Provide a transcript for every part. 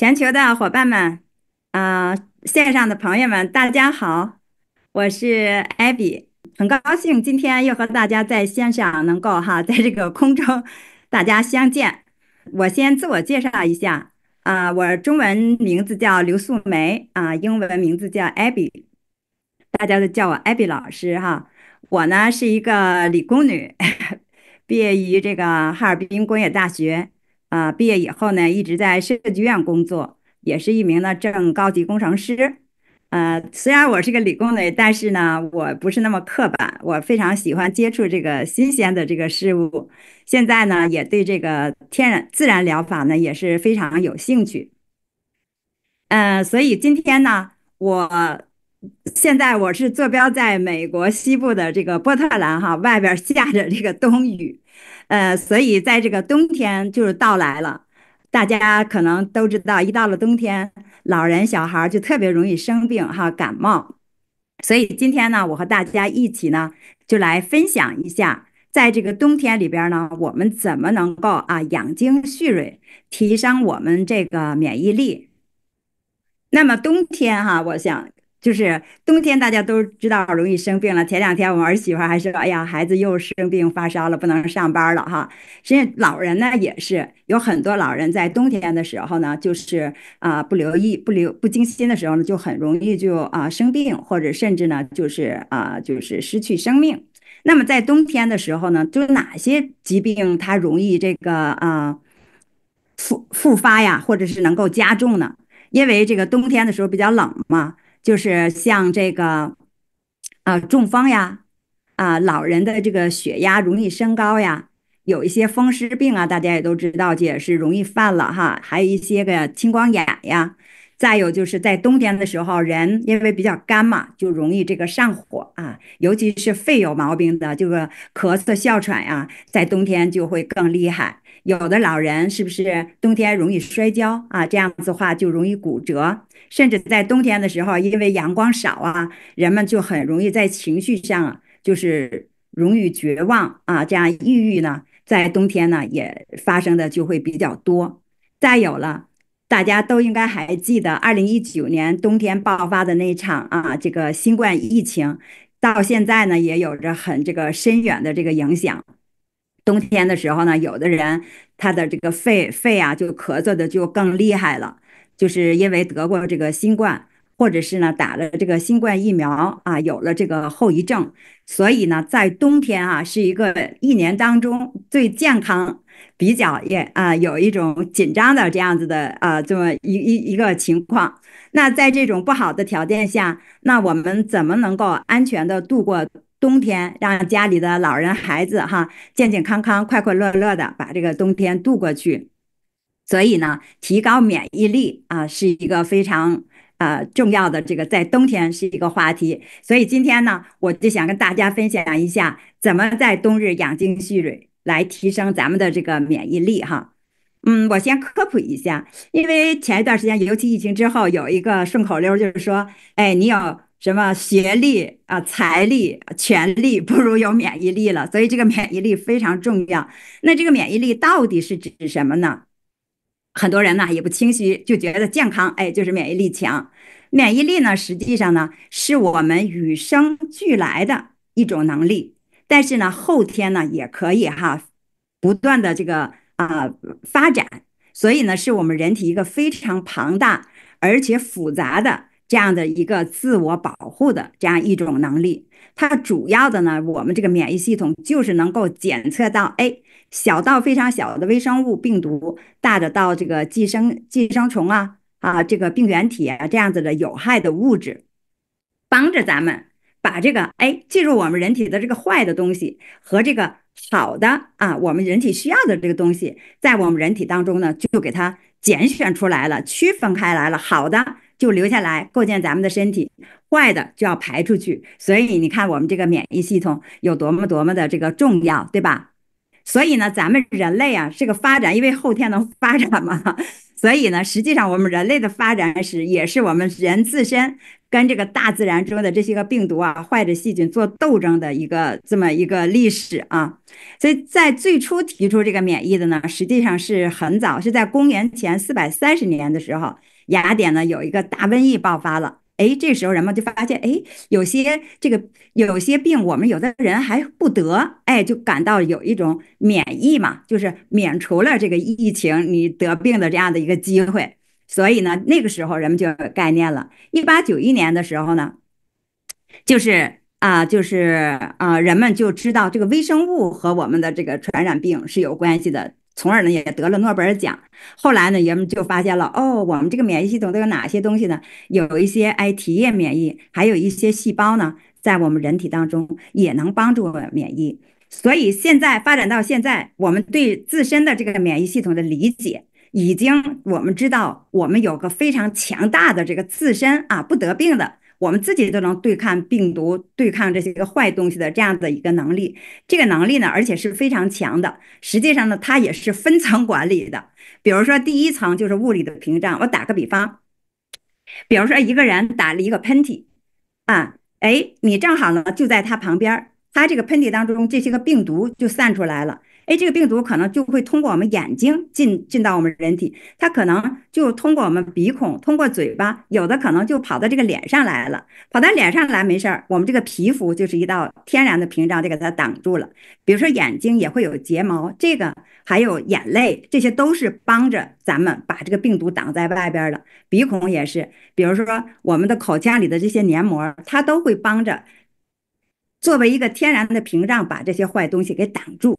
全球的伙伴们，啊，线上的朋友们，大家好，我是艾比，很高兴今天又和大家在线上能够哈，在这个空中大家相见。我先自我介绍一下，啊，我中文名字叫刘素梅，啊，英文名字叫艾比，大家都叫我艾比老师哈。我呢是一个理工女，毕业于这个哈尔滨工业大学。啊，毕业以后呢，一直在设计院工作，也是一名呢正高级工程师。呃，虽然我是个理工女，但是呢，我不是那么刻板，我非常喜欢接触这个新鲜的这个事物。现在呢，也对这个天然自然疗法呢也是非常有兴趣。嗯，所以今天呢，我现在我是坐标在美国西部的这个波特兰哈，外边下着这个冬雨。呃，所以在这个冬天就是到来了，大家可能都知道，一到了冬天，老人小孩就特别容易生病哈，感冒。所以今天呢，我和大家一起呢，就来分享一下，在这个冬天里边呢，我们怎么能够啊养精蓄锐，提升我们这个免疫力。那么冬天哈，我想。就是冬天，大家都知道容易生病了。前两天我们儿媳妇还说：“哎呀，孩子又生病发烧了，不能上班了。”哈，实际上老人呢也是有很多老人在冬天的时候呢，就是啊不留意、不留、不精心的时候呢，就很容易就啊生病，或者甚至呢就是啊就是失去生命。那么在冬天的时候呢，就哪些疾病它容易这个啊复复发呀，或者是能够加重呢？因为这个冬天的时候比较冷嘛。就是像这个，啊，中风呀，啊，老人的这个血压容易升高呀，有一些风湿病啊，大家也都知道，这也是容易犯了哈。还有一些个青光眼呀，再有就是在冬天的时候，人因为比较干嘛，就容易这个上火啊，尤其是肺有毛病的，这个咳嗽、哮喘呀，在冬天就会更厉害。有的老人是不是冬天容易摔跤啊？这样子话就容易骨折。甚至在冬天的时候，因为阳光少啊，人们就很容易在情绪上就是容易绝望啊，这样抑郁呢，在冬天呢也发生的就会比较多。再有了，大家都应该还记得，二零一九年冬天爆发的那场啊，这个新冠疫情，到现在呢也有着很这个深远的这个影响。冬天的时候呢，有的人他的这个肺肺啊就咳嗽的就更厉害了。就是因为得过这个新冠，或者是呢打了这个新冠疫苗啊，有了这个后遗症，所以呢，在冬天啊，是一个一年当中最健康，比较也啊，有一种紧张的这样子的啊这么一一一个情况。那在这种不好的条件下，那我们怎么能够安全的度过冬天，让家里的老人孩子哈健健康康、快快乐乐的把这个冬天度过去？所以呢，提高免疫力啊，是一个非常呃重要的这个，在冬天是一个话题。所以今天呢，我就想跟大家分享一下，怎么在冬日养精蓄锐，来提升咱们的这个免疫力哈。嗯，我先科普一下，因为前一段时间，尤其疫情之后，有一个顺口溜，就是说，哎，你有什么学历啊、财力、权力，不如有免疫力了。所以这个免疫力非常重要。那这个免疫力到底是指什么呢？很多人呢也不清晰，就觉得健康，哎，就是免疫力强。免疫力呢，实际上呢，是我们与生俱来的一种能力，但是呢，后天呢也可以哈，不断的这个啊发展。所以呢，是我们人体一个非常庞大而且复杂的这样的一个自我保护的这样一种能力。它主要的呢，我们这个免疫系统就是能够检测到，哎，小到非常小的微生物、病毒，大的到这个寄生、寄生虫啊，啊，这个病原体啊，这样子的有害的物质，帮着咱们把这个，哎，进入我们人体的这个坏的东西和这个好的啊，我们人体需要的这个东西，在我们人体当中呢，就给它拣选出来了，区分开来了好的。就留下来构建咱们的身体，坏的就要排出去。所以你看，我们这个免疫系统有多么多么的这个重要，对吧？所以呢，咱们人类啊是个发展，因为后天能发展嘛。所以呢，实际上我们人类的发展史也是我们人自身跟这个大自然中的这些个病毒啊、坏的细菌做斗争的一个这么一个历史啊。所以在最初提出这个免疫的呢，实际上是很早，是在公元前四百三十年的时候。雅典呢有一个大瘟疫爆发了，哎，这时候人们就发现，哎，有些这个有些病我们有的人还不得，哎，就感到有一种免疫嘛，就是免除了这个疫情你得病的这样的一个机会，所以呢，那个时候人们就有概念了。一八九一年的时候呢，就是啊，就是啊，人们就知道这个微生物和我们的这个传染病是有关系的。从而呢，也得了诺贝尔奖。后来呢，人们就发现了哦，我们这个免疫系统都有哪些东西呢？有一些哎体液免疫，还有一些细胞呢，在我们人体当中也能帮助免疫。所以现在发展到现在，我们对自身的这个免疫系统的理解，已经我们知道我们有个非常强大的这个自身啊，不得病的。我们自己都能对抗病毒、对抗这些个坏东西的这样的一个能力，这个能力呢，而且是非常强的。实际上呢，它也是分层管理的。比如说，第一层就是物理的屏障。我打个比方，比如说一个人打了一个喷嚏，啊，哎，你正好呢就在他旁边，他这个喷嚏当中这些个病毒就散出来了。哎，这个病毒可能就会通过我们眼睛进进到我们人体，它可能就通过我们鼻孔、通过嘴巴，有的可能就跑到这个脸上来了。跑到脸上来没事儿，我们这个皮肤就是一道天然的屏障，就给它挡住了。比如说眼睛也会有睫毛，这个还有眼泪，这些都是帮着咱们把这个病毒挡在外边了。鼻孔也是，比如说我们的口腔里的这些黏膜，它都会帮着作为一个天然的屏障，把这些坏东西给挡住。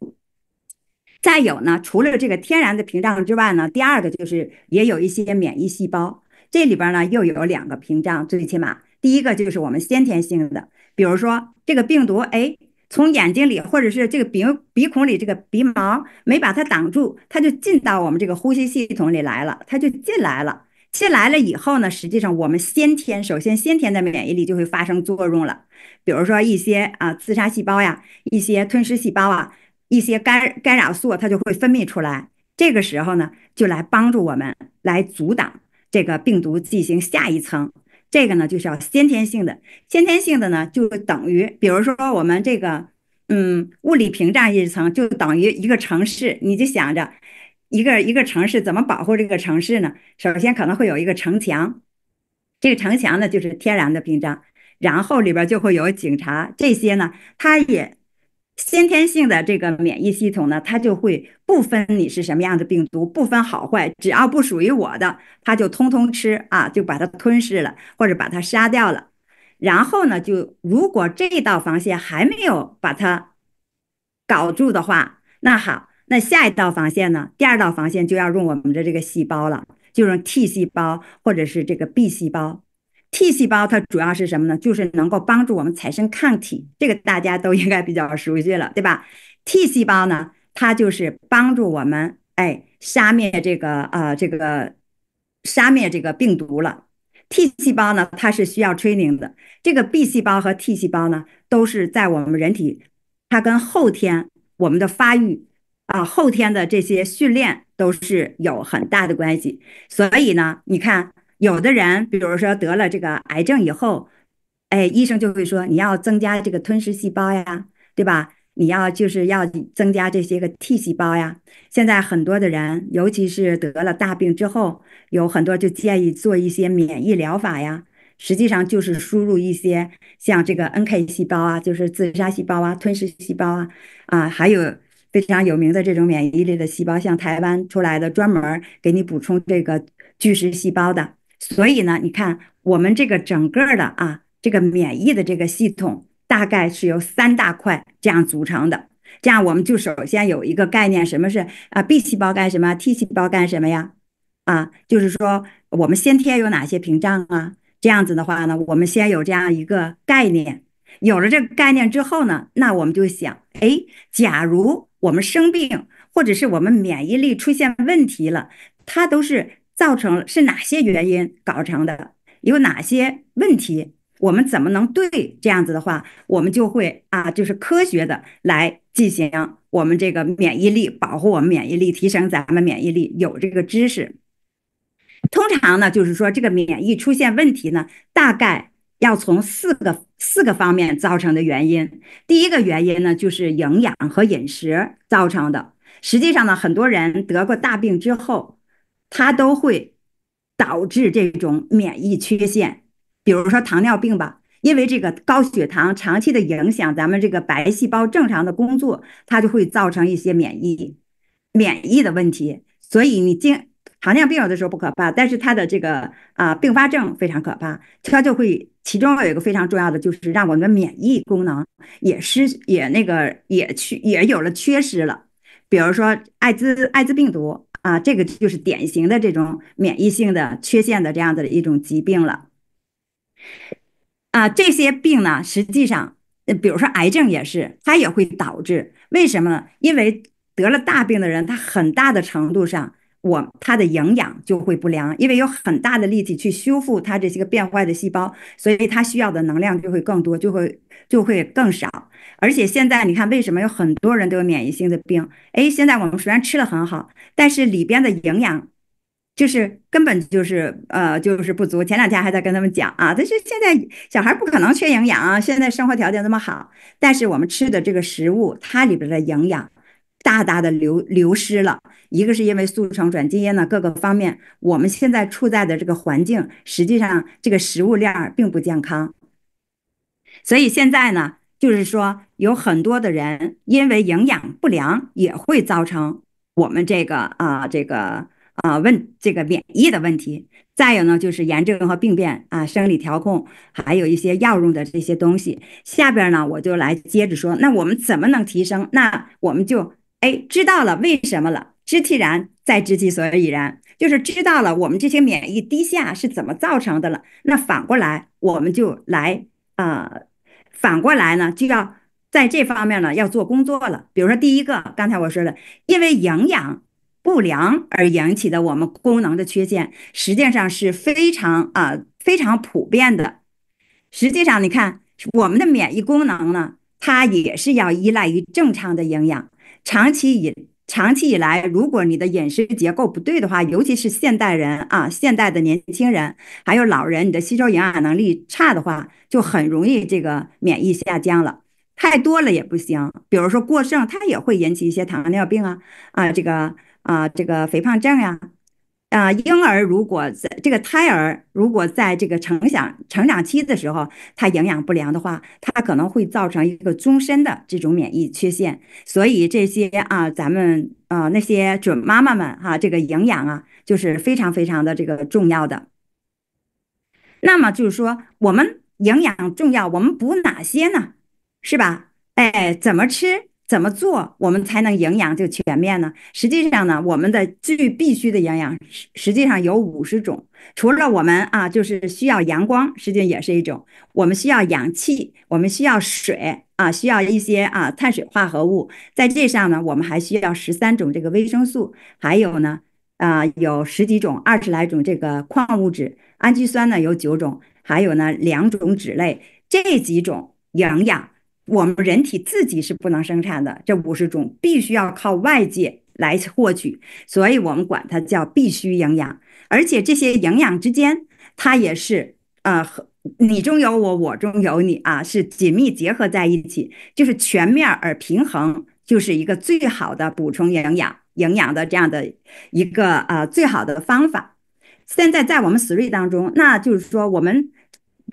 再有呢，除了这个天然的屏障之外呢，第二个就是也有一些免疫细胞。这里边呢又有两个屏障，最起码第一个就是我们先天性的，比如说这个病毒哎，从眼睛里或者是这个鼻鼻孔里这个鼻毛没把它挡住，它就进到我们这个呼吸系统里来了，它就进来了。进来了以后呢，实际上我们先天首先先天的免疫力就会发生作用了，比如说一些啊自杀细胞呀，一些吞噬细胞啊。一些干干扰素，它就会分泌出来。这个时候呢，就来帮助我们来阻挡这个病毒进行下一层。这个呢，就叫先天性的。先天性的呢，就等于，比如说我们这个，嗯，物理屏障一层，就等于一个城市。你就想着，一个一个城市怎么保护这个城市呢？首先可能会有一个城墙，这个城墙呢就是天然的屏障，然后里边就会有警察，这些呢，它也。先天性的这个免疫系统呢，它就会不分你是什么样的病毒，不分好坏，只要不属于我的，它就通通吃啊，就把它吞噬了，或者把它杀掉了。然后呢，就如果这道防线还没有把它搞住的话，那好，那下一道防线呢，第二道防线就要用我们的这个细胞了，就用 T 细胞或者是这个 B 细胞。T 细胞它主要是什么呢？就是能够帮助我们产生抗体，这个大家都应该比较熟悉了，对吧？T 细胞呢，它就是帮助我们哎杀灭这个啊这个杀灭这个病毒了。T 细胞呢，它是需要 training 的。这个 B 细胞和 T 细胞呢，都是在我们人体，它跟后天我们的发育啊后天的这些训练都是有很大的关系。所以呢，你看。有的人，比如说得了这个癌症以后，哎，医生就会说你要增加这个吞噬细胞呀，对吧？你要就是要增加这些个 T 细胞呀。现在很多的人，尤其是得了大病之后，有很多就建议做一些免疫疗法呀。实际上就是输入一些像这个 NK 细胞啊，就是自杀细胞啊、吞噬细胞啊，啊，还有非常有名的这种免疫力的细胞，像台湾出来的专门给你补充这个巨噬细胞的。所以呢，你看我们这个整个的啊，这个免疫的这个系统大概是由三大块这样组成的。这样我们就首先有一个概念，什么是啊？B 细胞干什么？T 细胞干什么呀？啊，就是说我们先天有哪些屏障啊？这样子的话呢，我们先有这样一个概念。有了这个概念之后呢，那我们就想，哎，假如我们生病，或者是我们免疫力出现问题了，它都是。造成是哪些原因搞成的？有哪些问题？我们怎么能对这样子的话，我们就会啊，就是科学的来进行我们这个免疫力保护，我们免疫力提升，咱们免疫力有这个知识。通常呢，就是说这个免疫出现问题呢，大概要从四个四个方面造成的原因。第一个原因呢，就是营养和饮食造成的。实际上呢，很多人得过大病之后。它都会导致这种免疫缺陷，比如说糖尿病吧，因为这个高血糖长期的影响，咱们这个白细胞正常的工作，它就会造成一些免疫免疫的问题。所以你经糖尿病有的时候不可怕，但是它的这个啊并发症非常可怕，它就会其中有一个非常重要的就是让我们免疫功能也失也那个也缺也有了缺失了，比如说艾滋艾滋病毒。啊，这个就是典型的这种免疫性的缺陷的这样子的一种疾病了。啊，这些病呢，实际上，比如说癌症也是，它也会导致为什么呢？因为得了大病的人，他很大的程度上，我他的营养就会不良，因为有很大的力气去修复他这些个变坏的细胞，所以他需要的能量就会更多，就会。就会更少，而且现在你看，为什么有很多人都有免疫性的病？哎，现在我们虽然吃的很好，但是里边的营养就是根本就是呃就是不足。前两天还在跟他们讲啊，但是现在小孩不可能缺营养啊，现在生活条件那么好，但是我们吃的这个食物它里边的营养大大的流流失了。一个是因为速成转基因呢各个方面，我们现在处在的这个环境，实际上这个食物链并不健康。所以现在呢，就是说有很多的人因为营养不良，也会造成我们这个啊，这个啊问这个免疫的问题。再有呢，就是炎症和病变啊，生理调控，还有一些药用的这些东西。下边呢，我就来接着说，那我们怎么能提升？那我们就哎知道了为什么了，知其然，再知其所以然，就是知道了我们这些免疫低下是怎么造成的了。那反过来，我们就来啊。反过来呢，就要在这方面呢要做工作了。比如说，第一个，刚才我说的，因为营养不良而引起的我们功能的缺陷，实际上是非常啊非常普遍的。实际上，你看我们的免疫功能呢，它也是要依赖于正常的营养，长期以长期以来，如果你的饮食结构不对的话，尤其是现代人啊，现代的年轻人，还有老人，你的吸收营养能力差的话，就很容易这个免疫下降了。太多了也不行，比如说过剩，它也会引起一些糖尿病啊啊，这个啊这个肥胖症呀啊，婴儿如果在。这个胎儿如果在这个成长成长期的时候，他营养不良的话，他可能会造成一个终身的这种免疫缺陷。所以这些啊，咱们啊那些准妈妈们哈，这个营养啊，就是非常非常的这个重要的。那么就是说，我们营养重要，我们补哪些呢？是吧？哎，怎么吃？怎么做我们才能营养就全面呢？实际上呢，我们的最必须的营养实际上有五十种，除了我们啊，就是需要阳光，实际上也是一种；我们需要氧气，我们需要水啊，需要一些啊碳水化合物。在这上呢，我们还需要十三种这个维生素，还有呢啊有十几种、二十来种这个矿物质，氨基酸呢有九种，还有呢两种脂类，这几种营养。我们人体自己是不能生产的，这五十种必须要靠外界来获取，所以我们管它叫必需营养。而且这些营养之间，它也是啊，你中有我，我中有你啊，是紧密结合在一起，就是全面而平衡，就是一个最好的补充营养、营养的这样的一个呃最好的方法。现在在我们 t h r e 当中，那就是说我们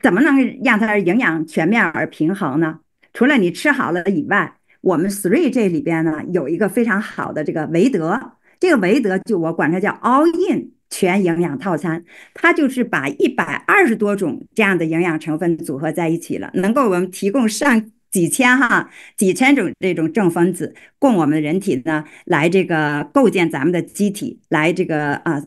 怎么能让它营养全面而平衡呢？除了你吃好了以外，我们 three 这里边呢有一个非常好的这个维德，这个维德就我管它叫 all in 全营养套餐，它就是把一百二十多种这样的营养成分组合在一起了，能够我们提供上几千哈几千种这种正分子，供我们人体呢来这个构建咱们的机体，来这个啊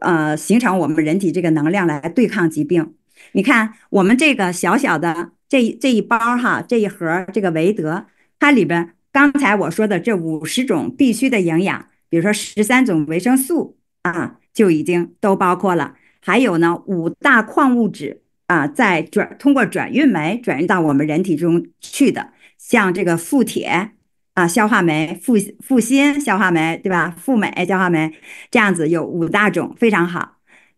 啊形成我们人体这个能量来对抗疾病。你看我们这个小小的。这这一包哈，这一盒这个维德，它里边刚才我说的这五十种必须的营养，比如说十三种维生素啊，就已经都包括了。还有呢，五大矿物质啊，在转通过转运酶转运到我们人体中去的，像这个富铁啊，消化酶富富锌消化酶对吧？富镁消化酶这样子有五大种，非常好。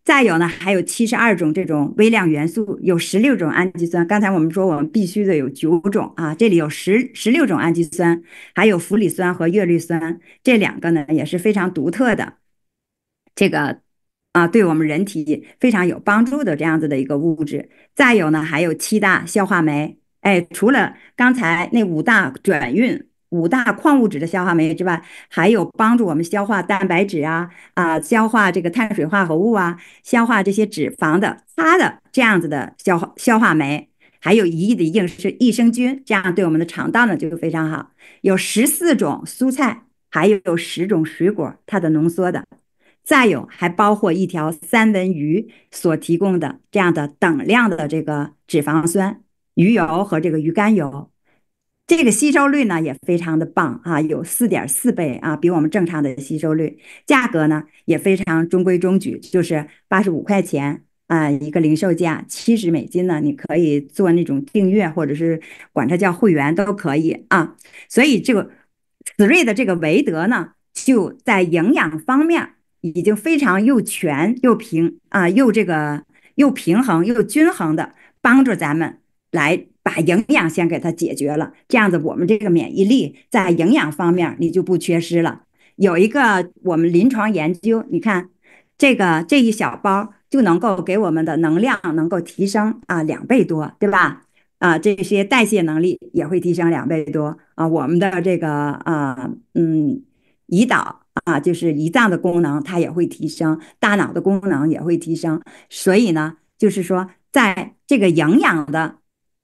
再有呢，还有七十二种这种微量元素，有十六种氨基酸。刚才我们说我们必须得有九种啊，这里有十十六种氨基酸，还有氟里酸和叶绿酸这两个呢也是非常独特的，这个啊对我们人体非常有帮助的这样子的一个物质。再有呢，还有七大消化酶，哎，除了刚才那五大转运。五大矿物质的消化酶之外，还有帮助我们消化蛋白质啊啊，消化这个碳水化合物啊，消化这些脂肪的，它的这样子的消化消化酶，还有一亿的应是益生菌，这样对我们的肠道呢就非常好。有十四种蔬菜，还有十种水果，它的浓缩的，再有还包括一条三文鱼所提供的这样的等量的这个脂肪酸，鱼油和这个鱼肝油。这个吸收率呢也非常的棒啊，有四点四倍啊，比我们正常的吸收率。价格呢也非常中规中矩，就是八十五块钱啊，一个零售价。七十美金呢，你可以做那种订阅，或者是管它叫会员都可以啊。所以这个紫瑞的这个维德呢，就在营养方面已经非常又全又平啊，又这个又平衡又均衡的帮助咱们来。把营养先给它解决了，这样子我们这个免疫力在营养方面你就不缺失了。有一个我们临床研究，你看这个这一小包就能够给我们的能量能够提升啊两倍多，对吧？啊，这些代谢能力也会提升两倍多啊。我们的这个啊嗯，胰岛啊，就是胰脏的功能它也会提升，大脑的功能也会提升。所以呢，就是说在这个营养的。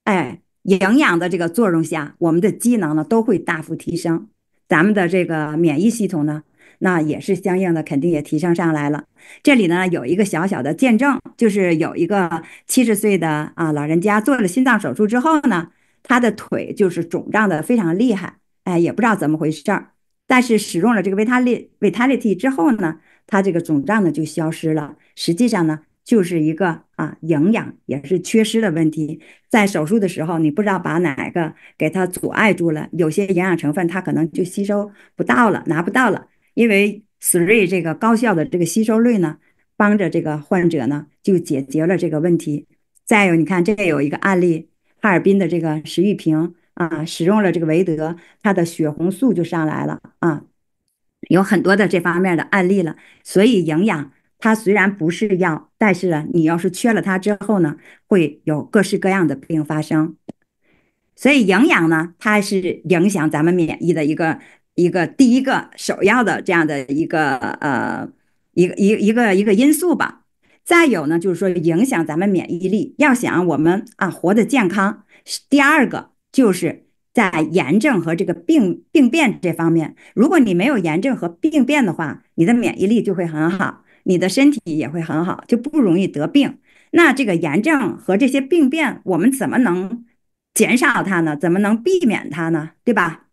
哎，营养的这个作用下，我们的机能呢都会大幅提升，咱们的这个免疫系统呢，那也是相应的肯定也提升上来了。这里呢有一个小小的见证，就是有一个七十岁的啊老人家做了心脏手术之后呢，他的腿就是肿胀的非常厉害，哎，也不知道怎么回事儿，但是使用了这个维他力维他 i T 之后呢，他这个肿胀呢就消失了。实际上呢。就是一个啊，营养也是缺失的问题。在手术的时候，你不知道把哪个给它阻碍住了，有些营养成分它可能就吸收不到了，拿不到了。因为 three 这个高效的这个吸收率呢，帮着这个患者呢就解决了这个问题。再有，你看这个有一个案例，哈尔滨的这个石玉平啊，使用了这个维德，他的血红素就上来了啊，有很多的这方面的案例了。所以营养。它虽然不是药，但是呢，你要是缺了它之后呢，会有各式各样的病发生。所以营养呢，它是影响咱们免疫的一个一个第一个首要的这样的一个呃一个一一个一个因素吧。再有呢，就是说影响咱们免疫力。要想我们啊活得健康，第二个就是在炎症和这个病病变这方面，如果你没有炎症和病变的话，你的免疫力就会很好。你的身体也会很好，就不容易得病。那这个炎症和这些病变，我们怎么能减少它呢？怎么能避免它呢？对吧？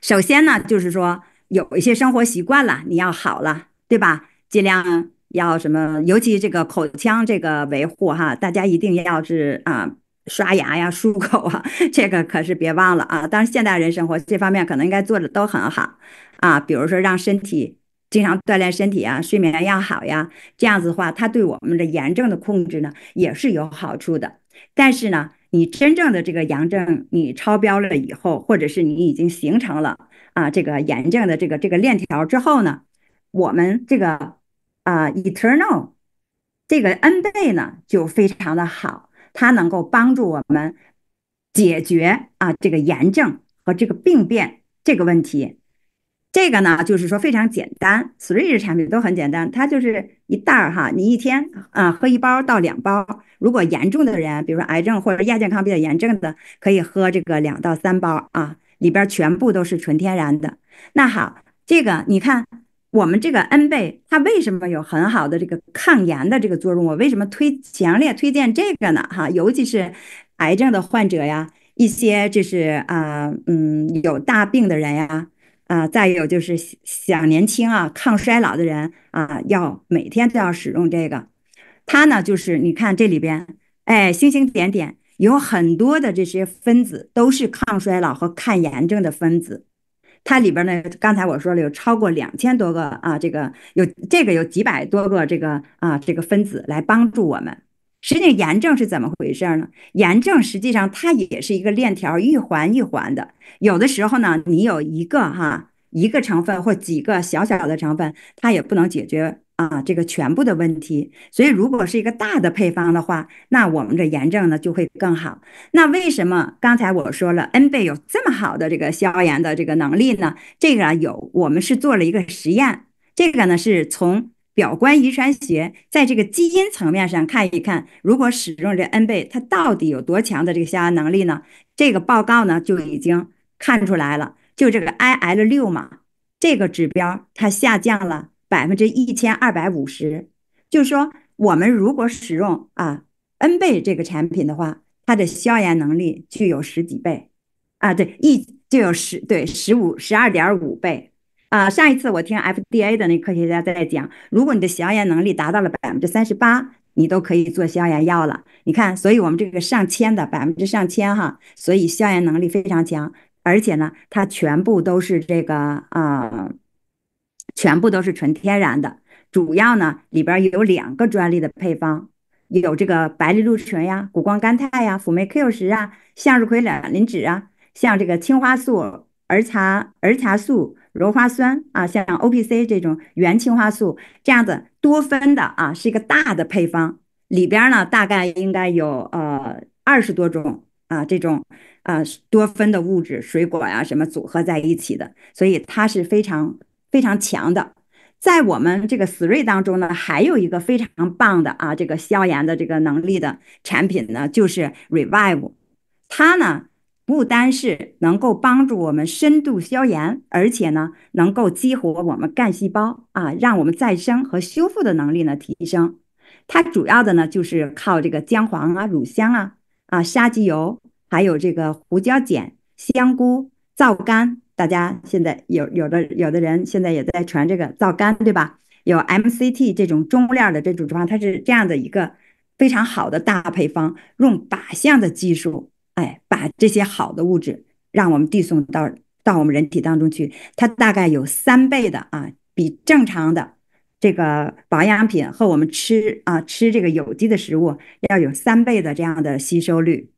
首先呢，就是说有一些生活习惯了，你要好了，对吧？尽量要什么，尤其这个口腔这个维护哈，大家一定要是啊，刷牙呀、漱口啊，这个可是别忘了啊。当然，现代人生活这方面可能应该做的都很好啊，比如说让身体。经常锻炼身体啊，睡眠要好呀，这样子的话，它对我们的炎症的控制呢也是有好处的。但是呢，你真正的这个炎症你超标了以后，或者是你已经形成了啊这个炎症的这个这个链条之后呢，我们这个啊 eternal 这个 N 倍呢就非常的好，它能够帮助我们解决啊这个炎症和这个病变这个问题。这个呢，就是说非常简单，three 的产品都很简单，它就是一袋儿哈，你一天啊喝一包到两包，如果严重的人，比如说癌症或者亚健康比较严重的，可以喝这个两到三包啊，里边全部都是纯天然的。那好，这个你看我们这个 N 贝，它为什么有很好的这个抗炎的这个作用？我为什么推强烈推荐这个呢？哈，尤其是癌症的患者呀，一些就是啊嗯有大病的人呀。啊，再有就是想年轻啊、抗衰老的人啊，要每天都要使用这个。它呢，就是你看这里边，哎，星星点点有很多的这些分子，都是抗衰老和抗炎症的分子。它里边呢，刚才我说了有超过两千多个啊，这个有这个有几百多个这个啊这个分子来帮助我们。实际上炎症是怎么回事呢？炎症实际上它也是一个链条，一环一环的。有的时候呢，你有一个哈一个成分或几个小小的成分，它也不能解决啊这个全部的问题。所以如果是一个大的配方的话，那我们这炎症呢就会更好。那为什么刚才我说了 N 倍有这么好的这个消炎的这个能力呢？这个啊有，我们是做了一个实验，这个呢是从。表观遗传学在这个基因层面上看一看，如果使用这 N 倍，它到底有多强的这个消炎能力呢？这个报告呢就已经看出来了，就这个 IL 六嘛，这个指标它下降了百分之一千二百五十，就是说我们如果使用啊 N 倍这个产品的话，它的消炎能力具有十几倍，啊对一就有十对十五十二点五倍。啊，上一次我听 FDA 的那科学家在讲，如果你的消炎能力达到了百分之三十八，你都可以做消炎药了。你看，所以我们这个上千的百分之上千哈，所以消炎能力非常强，而且呢，它全部都是这个啊，全部都是纯天然的。主要呢，里边有两个专利的配方，有这个白藜芦醇呀、谷胱甘肽呀、辅酶 Q 十啊、向日葵卵磷脂啊，像这个青花素、儿茶、儿茶素。鞣花酸啊，像 O P C 这种原青花素这样子多酚的啊，是一个大的配方里边呢，大概应该有呃二十多种啊这种啊多酚的物质，水果呀什么组合在一起的，所以它是非常非常强的。在我们这个 h r e e 当中呢，还有一个非常棒的啊这个消炎的这个能力的产品呢，就是 Revive，它呢。不单是能够帮助我们深度消炎，而且呢，能够激活我们干细胞啊，让我们再生和修复的能力呢提升。它主要的呢就是靠这个姜黄啊、乳香啊、啊沙棘油，还有这个胡椒碱、香菇、皂苷。大家现在有有的有的人现在也在传这个皂苷，对吧？有 MCT 这种中链的这种脂肪，它是这样的一个非常好的大配方，用靶向的技术。哎，把这些好的物质让我们递送到到我们人体当中去，它大概有三倍的啊，比正常的这个保养品和我们吃啊吃这个有机的食物要有三倍的这样的吸收率，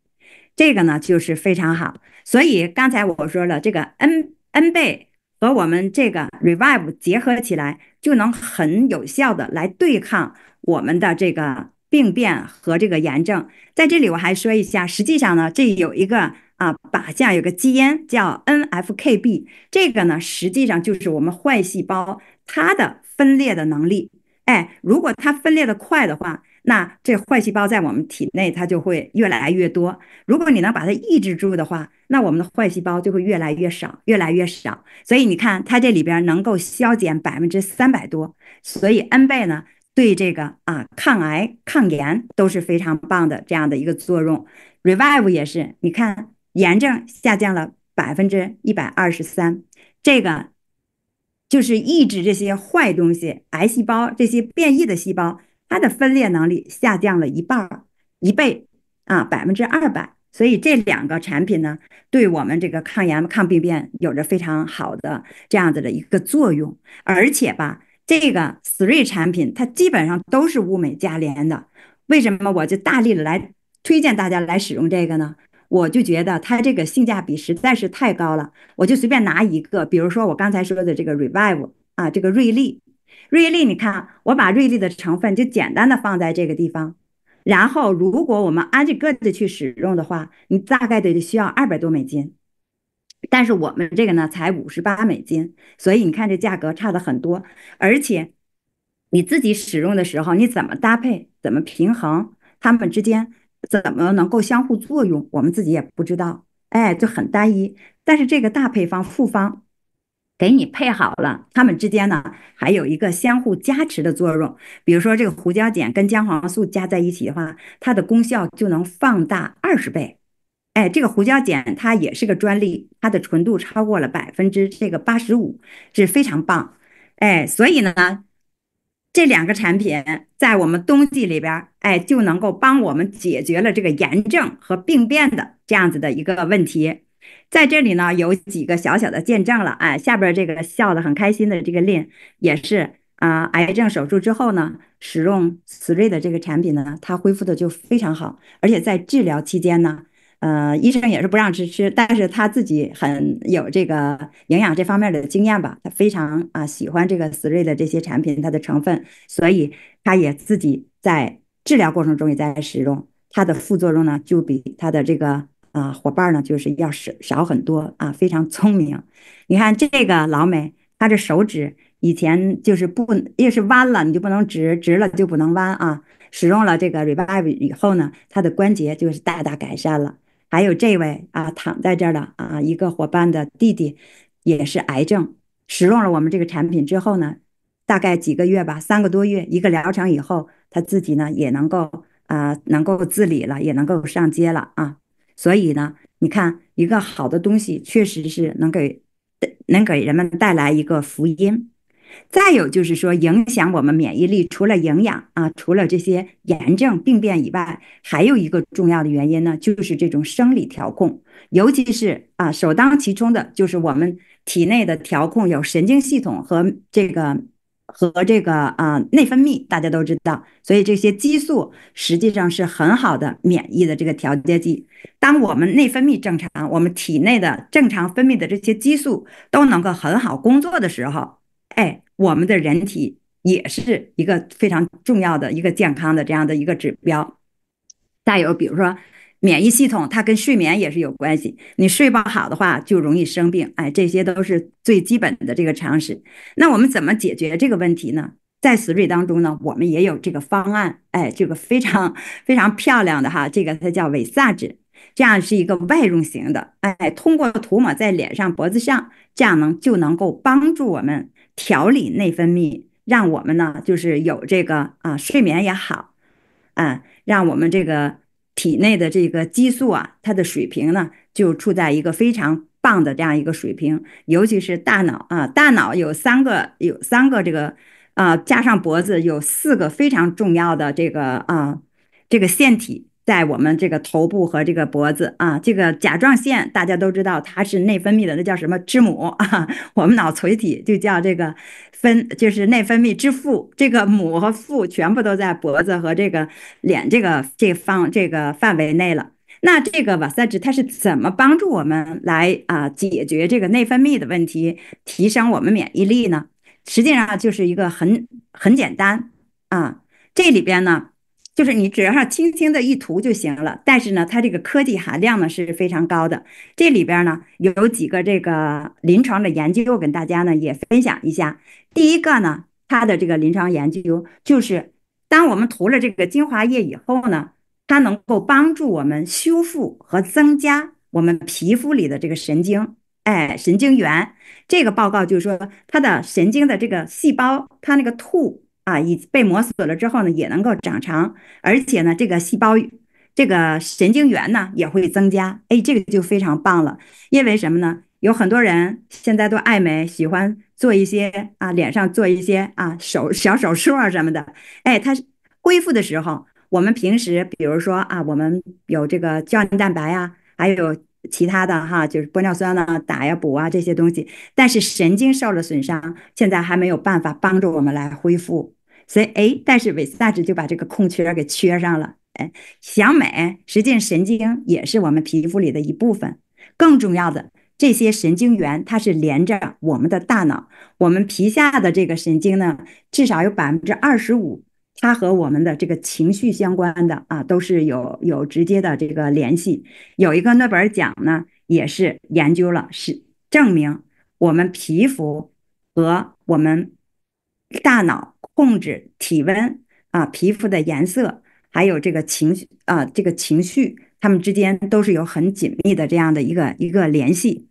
这个呢就是非常好。所以刚才我说了，这个 n n 倍和我们这个 revive 结合起来，就能很有效的来对抗我们的这个。病变和这个炎症，在这里我还说一下，实际上呢，这有一个啊靶向，有个基因叫 NFKB，这个呢，实际上就是我们坏细胞它的分裂的能力。哎，如果它分裂的快的话，那这坏细胞在我们体内它就会越来越多。如果你能把它抑制住的话，那我们的坏细胞就会越来越少，越来越少。所以你看，它这里边能够消减百分之三百多，所以 N 倍呢。对这个啊，抗癌抗炎都是非常棒的这样的一个作用。Revive 也是，你看炎症下降了百分之一百二十三，这个就是抑制这些坏东西，癌细胞这些变异的细胞，它的分裂能力下降了一半一倍啊，百分之二百。所以这两个产品呢，对我们这个抗炎抗病变有着非常好的这样子的一个作用，而且吧。这个 three 产品，它基本上都是物美价廉的。为什么我就大力的来推荐大家来使用这个呢？我就觉得它这个性价比实在是太高了。我就随便拿一个，比如说我刚才说的这个 revive 啊，这个瑞丽，瑞丽，你看我把瑞丽的成分就简单的放在这个地方。然后，如果我们按这个去使用的话，你大概得需要二百多美金。但是我们这个呢，才五十八美金，所以你看这价格差的很多。而且你自己使用的时候，你怎么搭配，怎么平衡它们之间，怎么能够相互作用，我们自己也不知道，哎，就很单一。但是这个大配方复方给你配好了，它们之间呢，还有一个相互加持的作用。比如说这个胡椒碱跟姜黄素加在一起的话，它的功效就能放大二十倍。哎，这个胡椒碱它也是个专利，它的纯度超过了百分之这个八十五，是非常棒。哎，所以呢，这两个产品在我们冬季里边，哎，就能够帮我们解决了这个炎症和病变的这样子的一个问题。在这里呢，有几个小小的见证了，哎，下边这个笑的很开心的这个令也是啊，癌症手术之后呢，使用 Three 的这个产品呢，它恢复的就非常好，而且在治疗期间呢。呃，医生也是不让吃吃，但是他自己很有这个营养这方面的经验吧，他非常啊喜欢这个思瑞的这些产品，它的成分，所以他也自己在治疗过程中也在使用，它的副作用呢就比他的这个啊伙伴呢就是要少少很多啊，非常聪明。你看这个老美，他这手指以前就是不，要是弯了你就不能直，直了就不能弯啊，使用了这个 Revive 以后呢，他的关节就是大大改善了。还有这位啊，躺在这儿的啊，一个伙伴的弟弟，也是癌症，使用了我们这个产品之后呢，大概几个月吧，三个多月，一个疗程以后，他自己呢也能够啊，能够自理了，也能够上街了啊。所以呢，你看一个好的东西，确实是能给能给人们带来一个福音。再有就是说，影响我们免疫力，除了营养啊，除了这些炎症病变以外，还有一个重要的原因呢，就是这种生理调控，尤其是啊，首当其冲的就是我们体内的调控，有神经系统和这个和这个啊内分泌，大家都知道，所以这些激素实际上是很好的免疫的这个调节剂。当我们内分泌正常，我们体内的正常分泌的这些激素都能够很好工作的时候，哎。我们的人体也是一个非常重要的一个健康的这样的一个指标。再有，比如说免疫系统，它跟睡眠也是有关系。你睡不好的话，就容易生病。哎，这些都是最基本的这个常识。那我们怎么解决这个问题呢？在思瑞当中呢，我们也有这个方案。哎，这个非常非常漂亮的哈，这个它叫维萨酯，这样是一个外用型的。哎，通过涂抹在脸上、脖子上，这样呢就能够帮助我们。调理内分泌，让我们呢，就是有这个啊，睡眠也好，啊，让我们这个体内的这个激素啊，它的水平呢，就处在一个非常棒的这样一个水平。尤其是大脑啊，大脑有三个，有三个这个啊，加上脖子有四个非常重要的这个啊，这个腺体。在我们这个头部和这个脖子啊，这个甲状腺大家都知道，它是内分泌的，那叫什么之母啊？我们脑垂体就叫这个分，就是内分泌之父。这个母和父全部都在脖子和这个脸这个这方这个范围内了。那这个瓦塞治它是怎么帮助我们来啊解决这个内分泌的问题，提升我们免疫力呢？实际上就是一个很很简单啊，这里边呢。就是你只要轻轻的一涂就行了，但是呢，它这个科技含量呢是非常高的。这里边呢有几个这个临床的研究，我跟大家呢也分享一下。第一个呢，它的这个临床研究就是，当我们涂了这个精华液以后呢，它能够帮助我们修复和增加我们皮肤里的这个神经，哎，神经元。这个报告就是说，它的神经的这个细胞，它那个突。啊，已被磨损了之后呢，也能够长长，而且呢，这个细胞、这个神经元呢也会增加。哎，这个就非常棒了。因为什么呢？有很多人现在都爱美，喜欢做一些啊，脸上做一些啊手小手术啊什么的。哎，它恢复的时候，我们平时比如说啊，我们有这个胶原蛋白啊，还有其他的哈，就是玻尿酸呢，打呀补啊这些东西。但是神经受了损伤，现在还没有办法帮助我们来恢复。所以，哎，但是维斯纳就就把这个空缺给缺上了。哎，想美，实际神经也是我们皮肤里的一部分。更重要的，这些神经元它是连着我们的大脑。我们皮下的这个神经呢，至少有百分之二十五，它和我们的这个情绪相关的啊，都是有有直接的这个联系。有一个诺贝尔奖呢，也是研究了，是证明我们皮肤和我们。大脑控制体温啊，皮肤的颜色，还有这个情绪啊，这个情绪，他们之间都是有很紧密的这样的一个一个联系。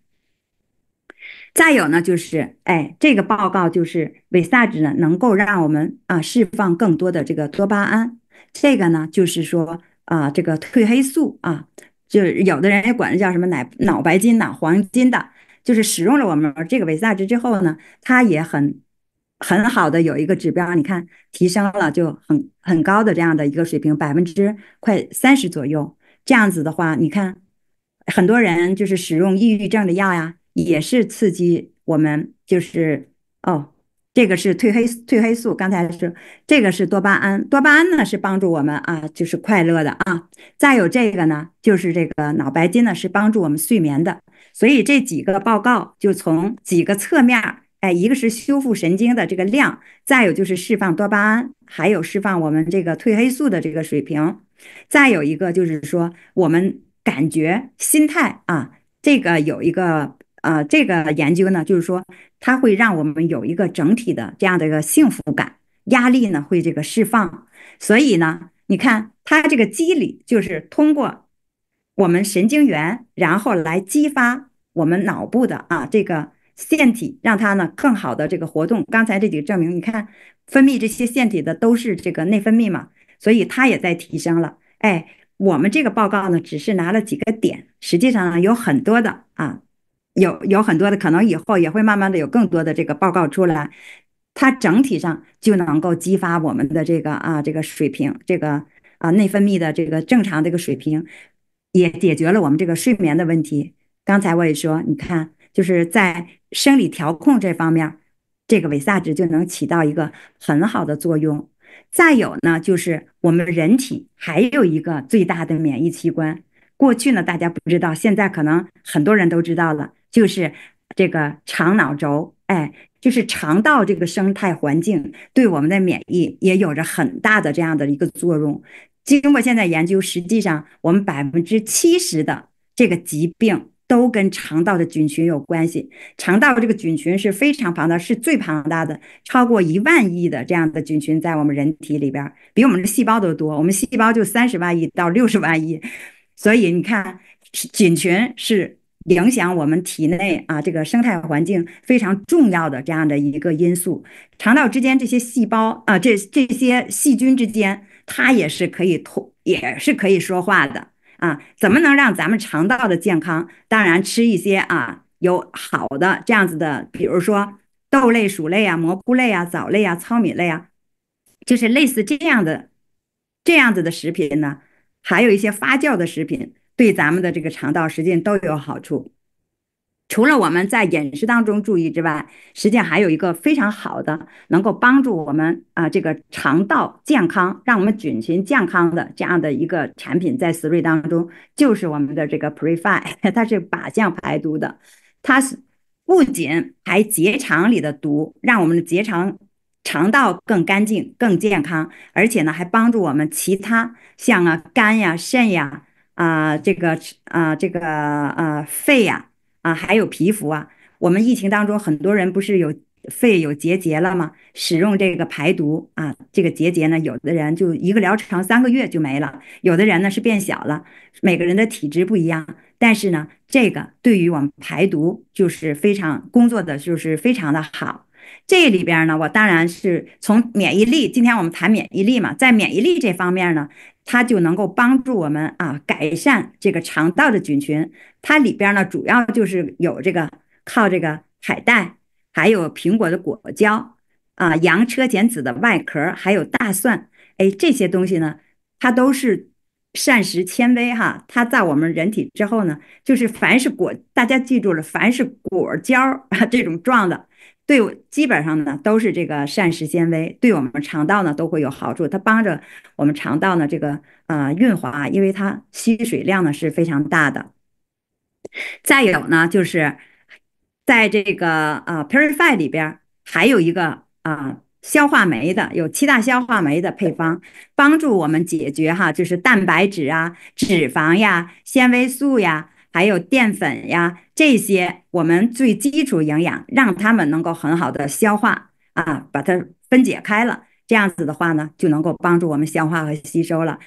再有呢，就是哎，这个报告就是维萨值呢，能够让我们啊释放更多的这个多巴胺。这个呢，就是说啊，这个褪黑素啊，就有的人也管它叫什么“奶脑白金”“脑黄金”的，就是使用了我们这个维萨值之后呢，它也很。很好的，有一个指标，你看提升了，就很很高的这样的一个水平，百分之快三十左右。这样子的话，你看很多人就是使用抑郁症的药呀，也是刺激我们，就是哦，这个是褪黑褪黑素，刚才是这个是多巴胺，多巴胺呢是帮助我们啊，就是快乐的啊。再有这个呢，就是这个脑白金呢是帮助我们睡眠的。所以这几个报告就从几个侧面。哎，一个是修复神经的这个量，再有就是释放多巴胺，还有释放我们这个褪黑素的这个水平，再有一个就是说我们感觉心态啊，这个有一个啊，这个研究呢，就是说它会让我们有一个整体的这样的一个幸福感，压力呢会这个释放，所以呢，你看它这个机理就是通过我们神经元，然后来激发我们脑部的啊这个。腺体让它呢更好的这个活动，刚才这几个证明，你看分泌这些腺体的都是这个内分泌嘛，所以它也在提升了。哎，我们这个报告呢，只是拿了几个点，实际上呢有很多的啊，有有很多的可能以后也会慢慢的有更多的这个报告出来，它整体上就能够激发我们的这个啊这个水平，这个啊内分泌的这个正常这个水平，也解决了我们这个睡眠的问题。刚才我也说，你看就是在。生理调控这方面，这个维萨值就能起到一个很好的作用。再有呢，就是我们人体还有一个最大的免疫器官。过去呢，大家不知道，现在可能很多人都知道了，就是这个肠脑轴。哎，就是肠道这个生态环境对我们的免疫也有着很大的这样的一个作用。经过现在研究，实际上我们百分之七十的这个疾病。都跟肠道的菌群有关系。肠道这个菌群是非常庞大是最庞大的，超过一万亿的这样的菌群在我们人体里边，比我们的细胞都多。我们细胞就三十万亿到六十万亿。所以你看，菌群是影响我们体内啊这个生态环境非常重要的这样的一个因素。肠道之间这些细胞啊，这这些细菌之间，它也是可以通，也是可以说话的。啊，怎么能让咱们肠道的健康？当然吃一些啊，有好的这样子的，比如说豆类、薯类啊、蘑菇类啊、藻类啊、糙米类啊，就是类似这样的这样子的食品呢，还有一些发酵的食品，对咱们的这个肠道实际上都有好处。除了我们在饮食当中注意之外，实际上还有一个非常好的能够帮助我们啊这个肠道健康、让我们菌群健康的这样的一个产品，在思瑞当中就是我们的这个 PreFi，它是靶向排毒的，它是不仅排结肠里的毒，让我们的结肠肠道更干净、更健康，而且呢还帮助我们其他像啊肝呀、肾呀啊这个啊这个啊肺呀。啊，还有皮肤啊，我们疫情当中很多人不是有肺有结节了吗？使用这个排毒啊，这个结节呢，有的人就一个疗程三个月就没了，有的人呢是变小了。每个人的体质不一样，但是呢，这个对于我们排毒就是非常工作的，就是非常的好。这里边呢，我当然是从免疫力。今天我们谈免疫力嘛，在免疫力这方面呢，它就能够帮助我们啊改善这个肠道的菌群。它里边呢，主要就是有这个靠这个海带，还有苹果的果胶啊，洋车前子的外壳，还有大蒜，哎，这些东西呢，它都是膳食纤维哈。它在我们人体之后呢，就是凡是果，大家记住了，凡是果胶啊这种状的。对，基本上呢都是这个膳食纤维，对我们肠道呢都会有好处，它帮着我们肠道呢这个呃润滑，因为它吸水量呢是非常大的。再有呢就是在这个呃 p u r i f y 里边还有一个啊消化酶的，有七大消化酶的配方，帮助我们解决哈，就是蛋白质啊、脂肪呀、纤维素呀，还有淀粉呀。这些我们最基础营养，让他们能够很好的消化啊，把它分解开了，这样子的话呢，就能够帮助我们消化和吸收了，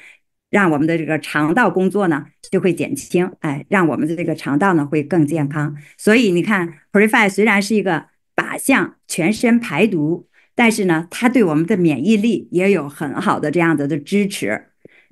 让我们的这个肠道工作呢就会减轻，哎，让我们的这个肠道呢会更健康。所以你看，PreFi 虽然是一个靶向全身排毒，但是呢，它对我们的免疫力也有很好的这样子的支持。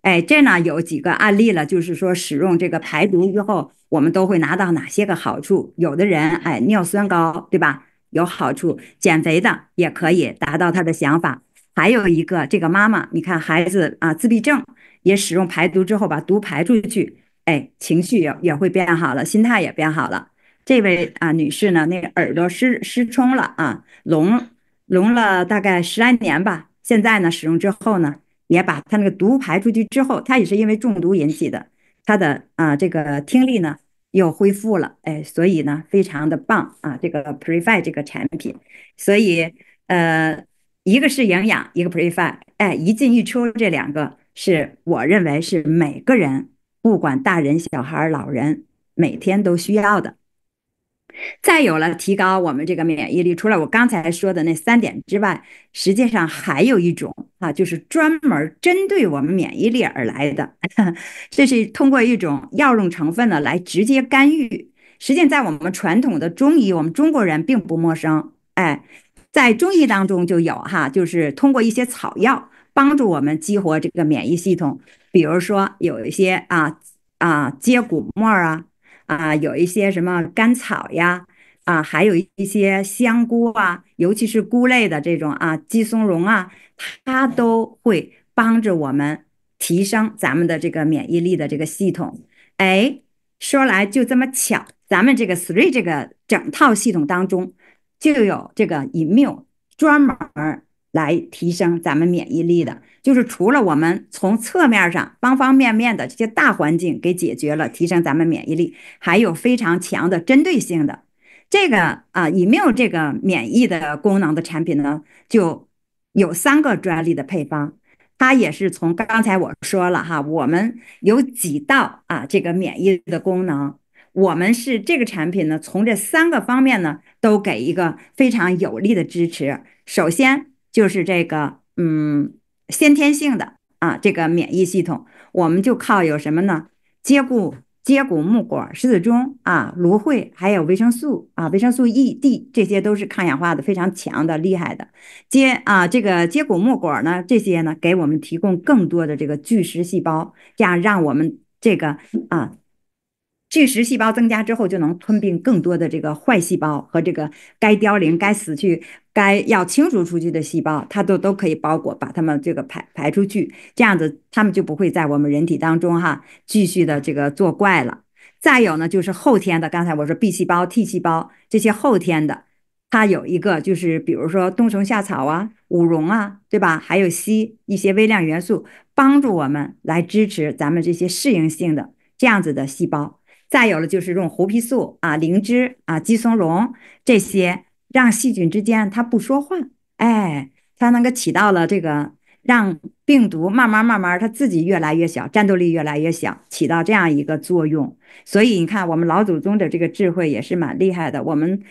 哎，这呢有几个案例了，就是说使用这个排毒之后，我们都会拿到哪些个好处？有的人哎，尿酸高，对吧？有好处，减肥的也可以达到他的想法。还有一个这个妈妈，你看孩子啊，自闭症也使用排毒之后把毒排出去，哎，情绪也也会变好了，心态也变好了。这位啊女士呢，那耳朵失失聪了啊，聋聋了大概十来年吧，现在呢使用之后呢。也把他那个毒排出去之后，他也是因为中毒引起的，他的啊这个听力呢又恢复了，哎，所以呢非常的棒啊，这个 PreFi 这个产品，所以呃一个是营养，一个 PreFi，哎，一进一出，这两个是我认为是每个人不管大人、小孩、老人每天都需要的。再有了提高我们这个免疫力，除了我刚才说的那三点之外，实际上还有一种啊，就是专门针对我们免疫力而来的，这是通过一种药用成分呢来直接干预。实际上，在我们传统的中医，我们中国人并不陌生。哎，在中医当中就有哈，就是通过一些草药帮助我们激活这个免疫系统，比如说有一些啊啊接骨木啊。啊，有一些什么甘草呀，啊，还有一些香菇啊，尤其是菇类的这种啊，鸡松茸啊，它都会帮着我们提升咱们的这个免疫力的这个系统。哎，说来就这么巧，咱们这个 three 这个整套系统当中，就有这个 immune 专门。来提升咱们免疫力的，就是除了我们从侧面上方方面面的这些大环境给解决了提升咱们免疫力，还有非常强的针对性的这个啊，以有这个免疫的功能的产品呢，就有三个专利的配方，它也是从刚才我说了哈，我们有几道啊这个免疫的功能，我们是这个产品呢，从这三个方面呢都给一个非常有力的支持，首先。就是这个，嗯，先天性的啊，这个免疫系统，我们就靠有什么呢？接骨接骨木果、石子中啊、芦荟，还有维生素啊，维生素 E、D，这些都是抗氧化的，非常强的、厉害的。接啊，这个接骨木果呢，这些呢，给我们提供更多的这个巨噬细胞，这样让我们这个啊。巨噬细胞增加之后，就能吞并更多的这个坏细胞和这个该凋零、该死去、该要清除出去的细胞，它都都可以包裹，把它们这个排排出去，这样子它们就不会在我们人体当中哈继续的这个作怪了。再有呢，就是后天的，刚才我说 B 细胞、T 细胞这些后天的，它有一个就是，比如说冬虫夏草啊、五荣啊，对吧？还有硒一些微量元素，帮助我们来支持咱们这些适应性的这样子的细胞。再有了就是用胡皮素啊、灵芝啊、鸡松茸这些，让细菌之间它不说话，哎，它能够起到了这个让病毒慢慢慢慢它自己越来越小，战斗力越来越小，起到这样一个作用。所以你看，我们老祖宗的这个智慧也是蛮厉害的。我们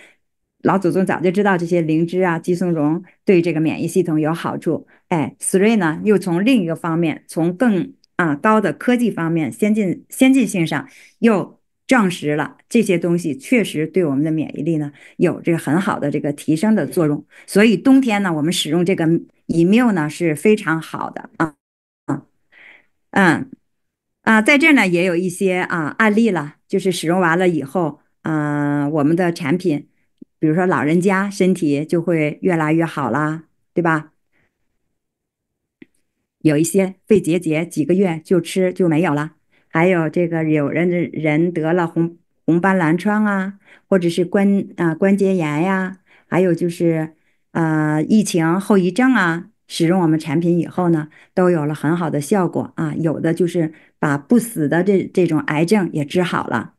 老祖宗早就知道这些灵芝啊、鸡松茸对这个免疫系统有好处。哎，e 瑞呢又从另一个方面，从更啊高的科技方面、先进先进性上又。证实了这些东西确实对我们的免疫力呢有这个很好的这个提升的作用，所以冬天呢我们使用这个 i m m u 呢是非常好的啊啊嗯啊，在这呢也有一些啊案例了，就是使用完了以后，嗯，我们的产品，比如说老人家身体就会越来越好啦，对吧？有一些肺结节，几个月就吃就没有了。还有这个，有人的人得了红红斑狼疮啊，或者是关啊关节炎呀，还有就是，呃，疫情后遗症啊，使用我们产品以后呢，都有了很好的效果啊，有的就是把不死的这这种癌症也治好了。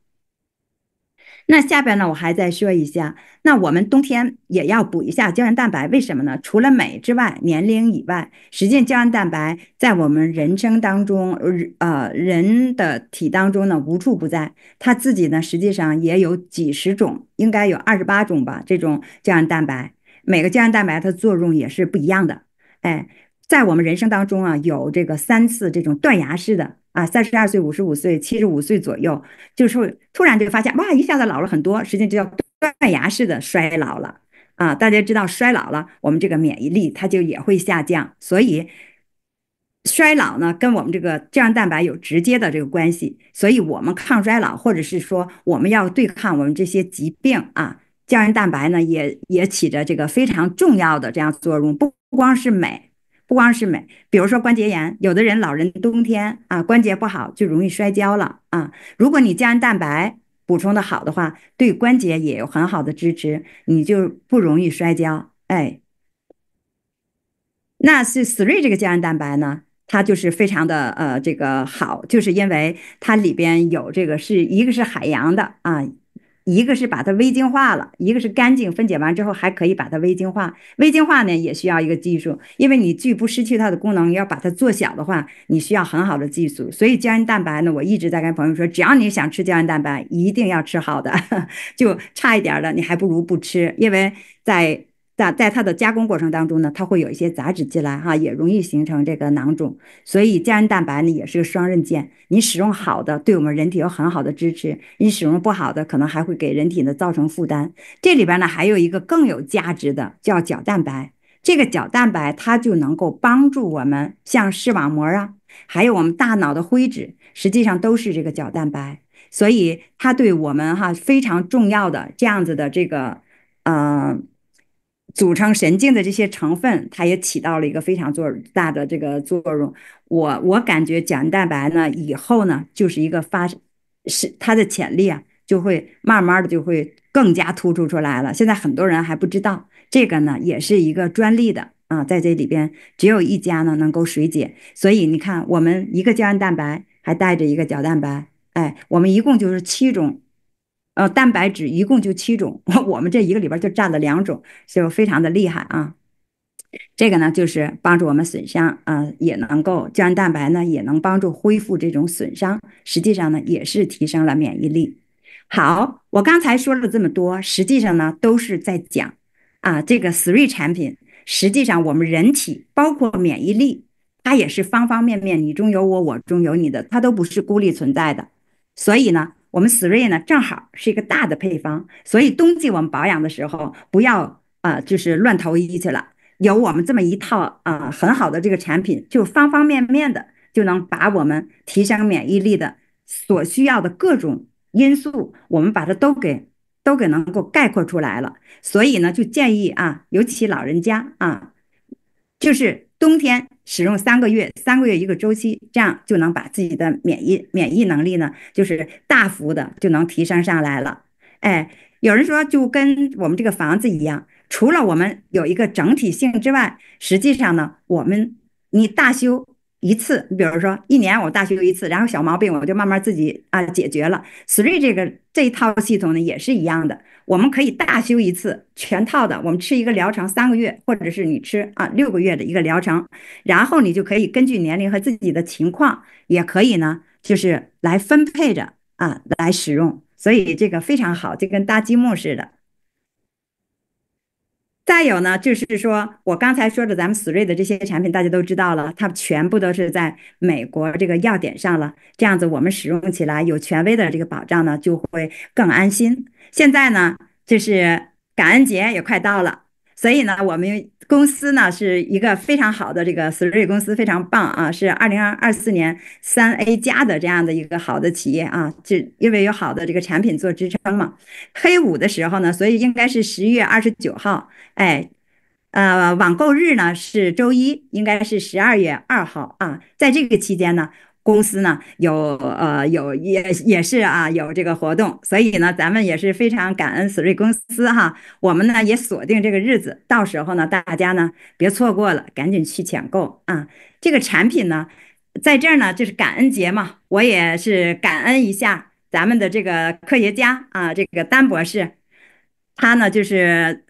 那下边呢，我还再说一下。那我们冬天也要补一下胶原蛋白，为什么呢？除了美之外，年龄以外，实际胶原蛋白在我们人生当中，呃，人的体当中呢无处不在。它自己呢，实际上也有几十种，应该有二十八种吧。这种胶原蛋白，每个胶原蛋白它的作用也是不一样的。哎，在我们人生当中啊，有这个三次这种断崖式的。啊，三十二岁、五十五岁、七十五岁左右，就是突然就发现哇，一下子老了很多，实际上就叫断崖式的衰老了啊！大家知道，衰老了，我们这个免疫力它就也会下降，所以衰老呢跟我们这个胶原蛋白有直接的这个关系，所以我们抗衰老或者是说我们要对抗我们这些疾病啊，胶原蛋白呢也也起着这个非常重要的这样作用，不光是美。不光是美，比如说关节炎，有的人老人冬天啊关节不好就容易摔跤了啊。如果你胶原蛋白补充的好的话，对关节也有很好的支持，你就不容易摔跤。哎，那是 three 这个胶原蛋白呢，它就是非常的呃这个好，就是因为它里边有这个是一个是海洋的啊。一个是把它微晶化了，一个是干净分解完之后还可以把它微晶化。微晶化呢也需要一个技术，因为你既不失去它的功能，要把它做小的话，你需要很好的技术。所以胶原蛋白呢，我一直在跟朋友说，只要你想吃胶原蛋白，一定要吃好的，就差一点的你还不如不吃，因为在。在在它的加工过程当中呢，它会有一些杂质进来哈，也容易形成这个囊肿。所以胶原蛋白呢也是个双刃剑，你使用好的对我们人体有很好的支持，你使用不好的可能还会给人体呢造成负担。这里边呢还有一个更有价值的叫角蛋白，这个角蛋白它就能够帮助我们，像视网膜啊，还有我们大脑的灰质，实际上都是这个角蛋白，所以它对我们哈非常重要的这样子的这个嗯。组成神经的这些成分，它也起到了一个非常作大的这个作用。我我感觉胶原蛋白呢，以后呢就是一个发，是它的潜力啊，就会慢慢的就会更加突出出来了。现在很多人还不知道这个呢，也是一个专利的啊，在这里边只有一家呢能够水解。所以你看，我们一个胶原蛋白还带着一个角蛋白，哎，我们一共就是七种。呃，蛋白质一共就七种，我们这一个里边就占了两种，就非常的厉害啊。这个呢，就是帮助我们损伤，啊，也能够胶原蛋白呢，也能帮助恢复这种损伤。实际上呢，也是提升了免疫力。好，我刚才说了这么多，实际上呢，都是在讲啊，这个 three 产品，实际上我们人体包括免疫力，它也是方方面面，你中有我，我中有你的，它都不是孤立存在的。所以呢。我们 t h r e 呢，正好是一个大的配方，所以冬季我们保养的时候，不要啊，就是乱投医去了。有我们这么一套啊，很好的这个产品，就方方面面的就能把我们提升免疫力的所需要的各种因素，我们把它都给都给能够概括出来了。所以呢，就建议啊，尤其老人家啊，就是。冬天使用三个月，三个月一个周期，这样就能把自己的免疫免疫能力呢，就是大幅的就能提升上来了。哎，有人说就跟我们这个房子一样，除了我们有一个整体性之外，实际上呢，我们你大修。一次，你比如说一年我大修一次，然后小毛病我就慢慢自己啊解决了。three 这个这一套系统呢也是一样的，我们可以大修一次全套的，我们吃一个疗程三个月，或者是你吃啊六个月的一个疗程，然后你就可以根据年龄和自己的情况，也可以呢就是来分配着啊来使用，所以这个非常好，就跟搭积木似的。再有呢，就是说我刚才说的咱们 e 瑞的这些产品，大家都知道了，它全部都是在美国这个药典上了，这样子我们使用起来有权威的这个保障呢，就会更安心。现在呢，就是感恩节也快到了，所以呢，我们。公司呢是一个非常好的这个 Three 公司，非常棒啊，是二零二四年三 A 加的这样的一个好的企业啊，就因为有好的这个产品做支撑嘛。黑五的时候呢，所以应该是十一月二十九号，哎，呃，网购日呢是周一，应该是十二月二号啊，在这个期间呢。公司呢有呃有也也是啊有这个活动，所以呢咱们也是非常感恩斯瑞公司哈，我们呢也锁定这个日子，到时候呢大家呢别错过了，赶紧去抢购啊！这个产品呢在这儿呢就是感恩节嘛，我也是感恩一下咱们的这个科学家啊，这个丹博士，他呢就是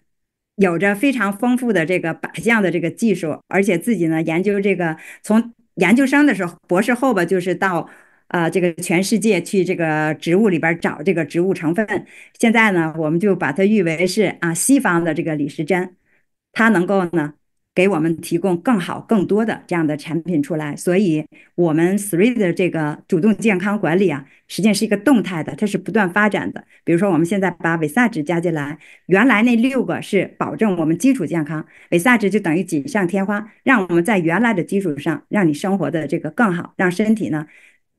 有着非常丰富的这个靶向的这个技术，而且自己呢研究这个从。研究生的时候，博士后吧，就是到，呃，这个全世界去这个植物里边找这个植物成分。现在呢，我们就把它誉为是啊，西方的这个李时珍，他能够呢。给我们提供更好、更多的这样的产品出来，所以我们 three 的这个主动健康管理啊，实际上是一个动态的，它是不断发展的。比如说，我们现在把维萨值加进来，原来那六个是保证我们基础健康，维萨值就等于锦上添花，让我们在原来的基础上，让你生活的这个更好，让身体呢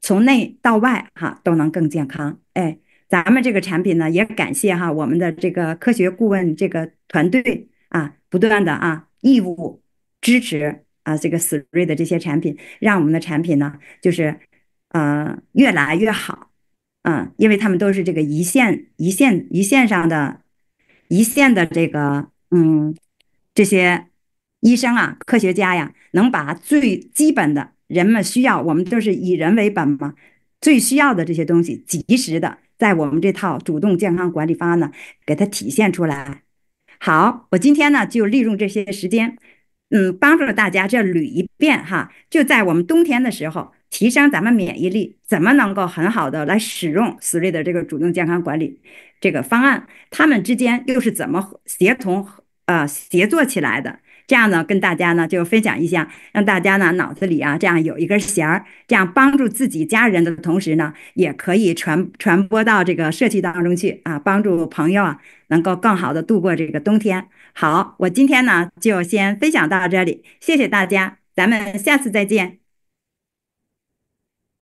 从内到外哈都能更健康。哎，咱们这个产品呢，也感谢哈我们的这个科学顾问这个团队啊，不断的啊。义务支持啊，这个思瑞的这些产品，让我们的产品呢，就是呃越来越好，嗯，因为他们都是这个一线一线一线上的，一线的这个嗯这些医生啊、科学家呀，能把最基本的人们需要，我们都是以人为本嘛，最需要的这些东西，及时的在我们这套主动健康管理方案呢，给它体现出来。好，我今天呢就利用这些时间，嗯，帮助大家这捋一遍哈。就在我们冬天的时候，提升咱们免疫力，怎么能够很好的来使用思 e 的这个主动健康管理这个方案？他们之间又是怎么协同呃协作起来的？这样呢，跟大家呢就分享一下，让大家呢脑子里啊这样有一根弦儿，这样帮助自己家人的同时呢，也可以传传播到这个社区当中去啊，帮助朋友啊。能够更好的度过这个冬天。好，我今天呢就先分享到这里，谢谢大家，咱们下次再见。